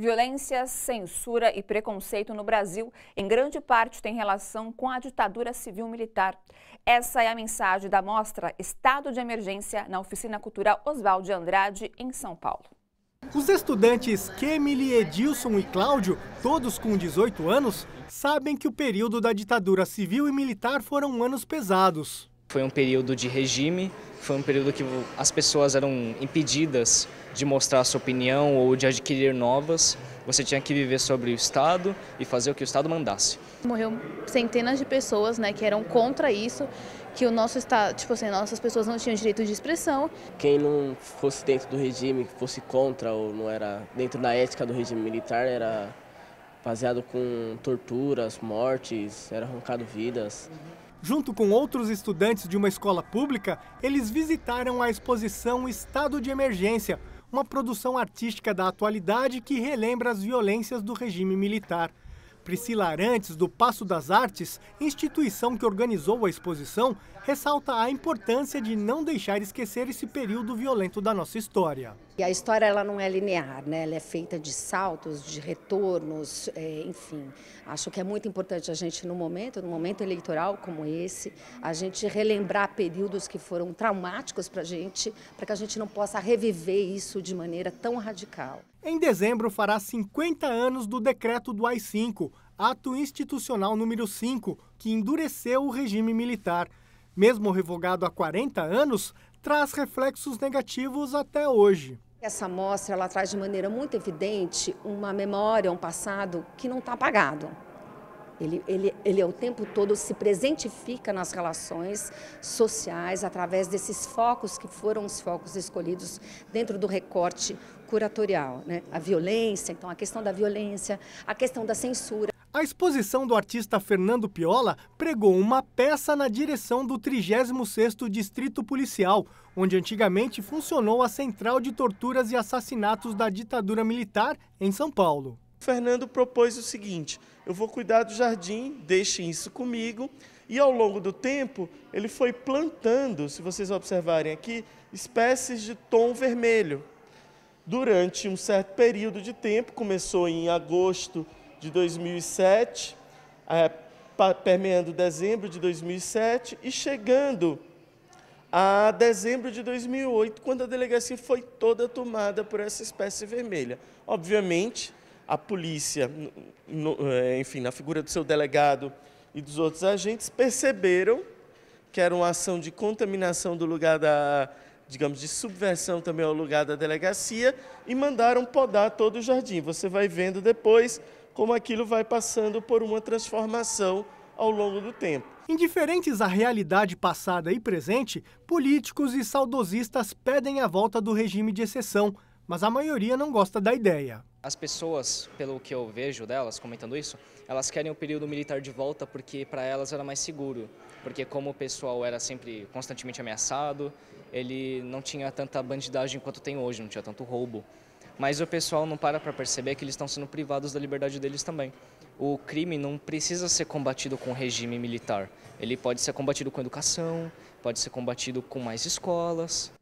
Violência, censura e preconceito no Brasil, em grande parte, tem relação com a ditadura civil-militar. Essa é a mensagem da mostra Estado de Emergência na Oficina Cultural Oswald de Andrade, em São Paulo. Os estudantes Kemily, Edilson e Cláudio, todos com 18 anos, sabem que o período da ditadura civil e militar foram anos pesados. Foi um período de regime, foi um período que as pessoas eram impedidas de mostrar sua opinião ou de adquirir novas. Você tinha que viver sobre o Estado e fazer o que o Estado mandasse. Morreu centenas de pessoas, né, que eram contra isso, que o nosso Estado, tipo assim, nossas pessoas não tinham direito de expressão. Quem não fosse dentro do regime, que fosse contra ou não era dentro da ética do regime militar, era baseado com torturas, mortes, era arrancado vidas. Junto com outros estudantes de uma escola pública, eles visitaram a exposição Estado de Emergência, uma produção artística da atualidade que relembra as violências do regime militar. Priscila Arantes, do Passo das Artes, instituição que organizou a exposição, ressalta a importância de não deixar esquecer esse período violento da nossa história. E a história ela não é linear, né? ela é feita de saltos, de retornos, é, enfim. Acho que é muito importante a gente, no momento, no momento eleitoral como esse, a gente relembrar períodos que foram traumáticos para a gente, para que a gente não possa reviver isso de maneira tão radical. Em dezembro fará 50 anos do decreto do AI-5, ato institucional número 5, que endureceu o regime militar. Mesmo revogado há 40 anos, traz reflexos negativos até hoje. Essa mostra ela traz de maneira muito evidente uma memória, um passado que não está apagado. Ele, ele, ele, é o tempo todo se presentifica nas relações sociais através desses focos que foram os focos escolhidos dentro do recorte curatorial. Né? A violência, então a questão da violência, a questão da censura. A exposição do artista Fernando Piola pregou uma peça na direção do 36º Distrito Policial, onde antigamente funcionou a Central de Torturas e Assassinatos da Ditadura Militar em São Paulo. Fernando propôs o seguinte: eu vou cuidar do jardim, deixem isso comigo. E ao longo do tempo, ele foi plantando, se vocês observarem aqui, espécies de tom vermelho. Durante um certo período de tempo, começou em agosto de 2007, é, permeando dezembro de 2007 e chegando a dezembro de 2008, quando a delegacia foi toda tomada por essa espécie vermelha. Obviamente, a polícia, no, é, enfim, na figura do seu delegado e dos outros agentes, perceberam que era uma ação de contaminação do lugar da, digamos, de subversão também ao lugar da delegacia e mandaram podar todo o jardim. Você vai vendo depois como aquilo vai passando por uma transformação ao longo do tempo. Indiferentes à realidade passada e presente, políticos e saudosistas pedem a volta do regime de exceção, mas a maioria não gosta da ideia. As pessoas, pelo que eu vejo delas comentando isso, elas querem o período militar de volta porque para elas era mais seguro, porque como o pessoal era sempre constantemente ameaçado, ele não tinha tanta bandidagem quanto tem hoje, não tinha tanto roubo. Mas o pessoal não para para perceber que eles estão sendo privados da liberdade deles também. O crime não precisa ser combatido com regime militar. Ele pode ser combatido com educação, pode ser combatido com mais escolas,